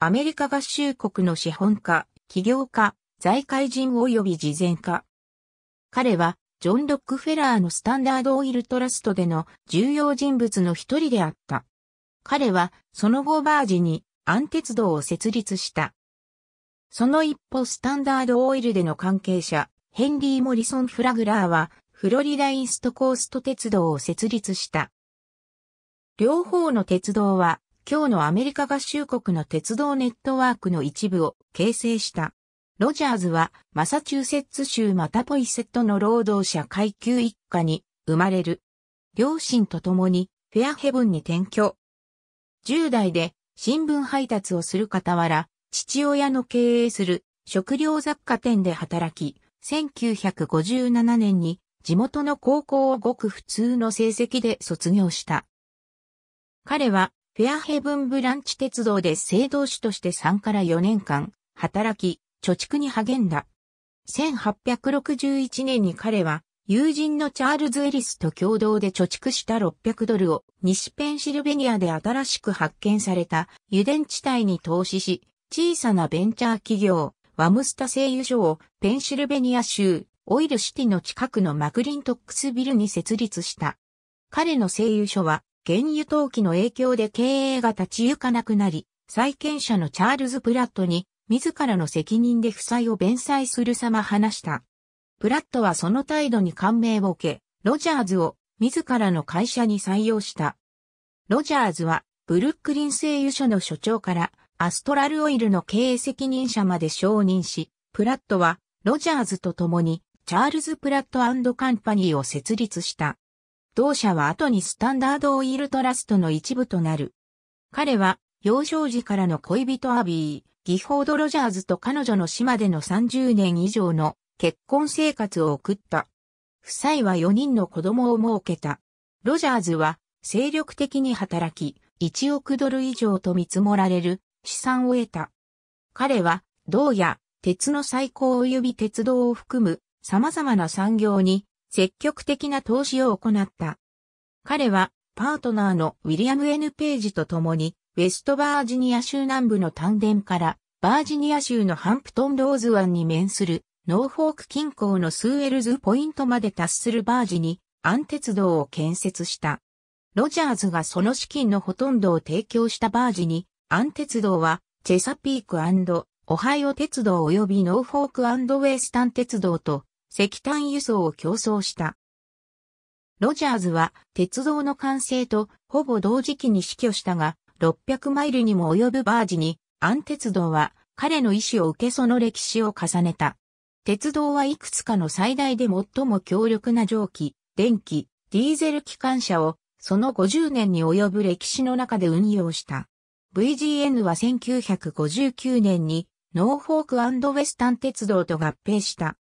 アメリカ合衆国の資本家、企業家、財界人及び慈善家。彼は、ジョン・ロックフェラーのスタンダードオイルトラストでの重要人物の一人であった。彼は、その後バージに、アン鉄道を設立した。その一歩スタンダードオイルでの関係者、ヘンリー・モリソン・フラグラーは、フロリダイーストコースト鉄道を設立した。両方の鉄道は、今日のアメリカ合衆国の鉄道ネットワークの一部を形成した。ロジャーズはマサチューセッツ州マタポイセットの労働者階級一家に生まれる。両親と共にフェアヘブンに転居。10代で新聞配達をする傍ら、父親の経営する食料雑貨店で働き、1957年に地元の高校をごく普通の成績で卒業した。彼はフェアヘブンブランチ鉄道で制度士として3から4年間、働き、貯蓄に励んだ。1861年に彼は、友人のチャールズ・エリスと共同で貯蓄した600ドルを西ペンシルベニアで新しく発見された油田地帯に投資し、小さなベンチャー企業、ワムスタ製油所をペンシルベニア州オイルシティの近くのマクリントックスビルに設立した。彼の製油所は原油投機の影響で経営が立ち行かなくなり、債権者のチャールズ・プラットに自らの責任で負債を弁済する様話した。プラットはその態度に感銘を受け、ロジャーズを自らの会社に採用した。ロジャーズはブルックリン製油所の所長からアストラルオイルの経営責任者まで承認し、プラットはロジャーズと共にチャールズ・プラットカンパニーを設立した。同社は後にスタンダードオイルトラストの一部となる。彼は、幼少時からの恋人アビー、ギフォード・ロジャーズと彼女の島での30年以上の結婚生活を送った。夫妻は4人の子供を設けた。ロジャーズは、精力的に働き、1億ドル以上と見積もられる資産を得た。彼は、銅や鉄の最高及び鉄道を含む様々な産業に積極的な投資を行った。彼はパートナーのウィリアム・ N・ ページと共に、ウェストバージニア州南部の丹田から、バージニア州のハンプトン・ローズ湾に面する、ノーフォーク近郊のスーエルズポイントまで達するバージに、ン鉄道を建設した。ロジャーズがその資金のほとんどを提供したバージに、ン鉄道は、チェサピークオハイオ鉄道及びノーフォークウェスタン鉄道と石炭輸送を競争した。ロジャーズは鉄道の完成とほぼ同時期に死去したが、600マイルにも及ぶバージに、アン鉄道は彼の意志を受けその歴史を重ねた。鉄道はいくつかの最大で最も強力な蒸気、電気、ディーゼル機関車をその50年に及ぶ歴史の中で運用した。VGN は1959年にノーフォークウェスタン鉄道と合併した。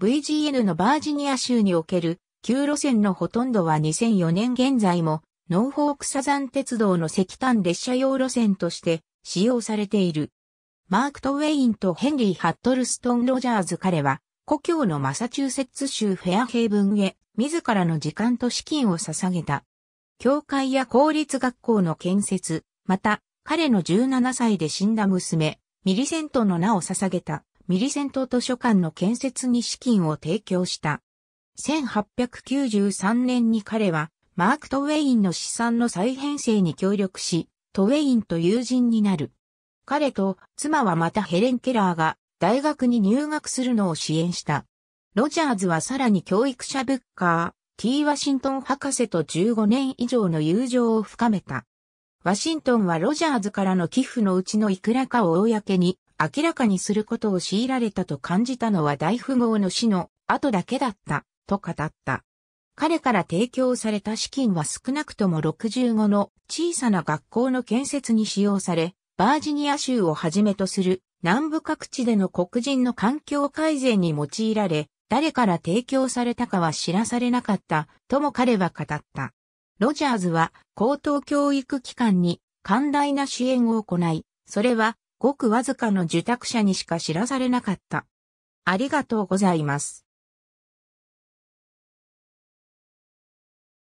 VGN のバージニア州における旧路線のほとんどは2004年現在もノーフォークサザン鉄道の石炭列車用路線として使用されている。マーク・トウェインとヘンリー・ハットルストン・ロジャーズ彼は故郷のマサチューセッツ州フェアヘイブンへ自らの時間と資金を捧げた。教会や公立学校の建設、また彼の17歳で死んだ娘、ミリセントの名を捧げた。ミリセント図書館の建設に資金を提供した。1893年に彼は、マーク・トウェインの資産の再編成に協力し、トウェインと友人になる。彼と妻はまたヘレン・ケラーが大学に入学するのを支援した。ロジャーズはさらに教育者ブッカー、T・ ワシントン博士と15年以上の友情を深めた。ワシントンはロジャーズからの寄付のうちのいくらかを公に明らかにすることを強いられたと感じたのは大富豪の死の後だけだった、と語った。彼から提供された資金は少なくとも65の小さな学校の建設に使用され、バージニア州をはじめとする南部各地での黒人の環境改善に用いられ、誰から提供されたかは知らされなかった、とも彼は語った。ロジャーズは高等教育機関に寛大な支援を行い、それはごくわずかの受託者にしか知らされなかった。ありがとうございます。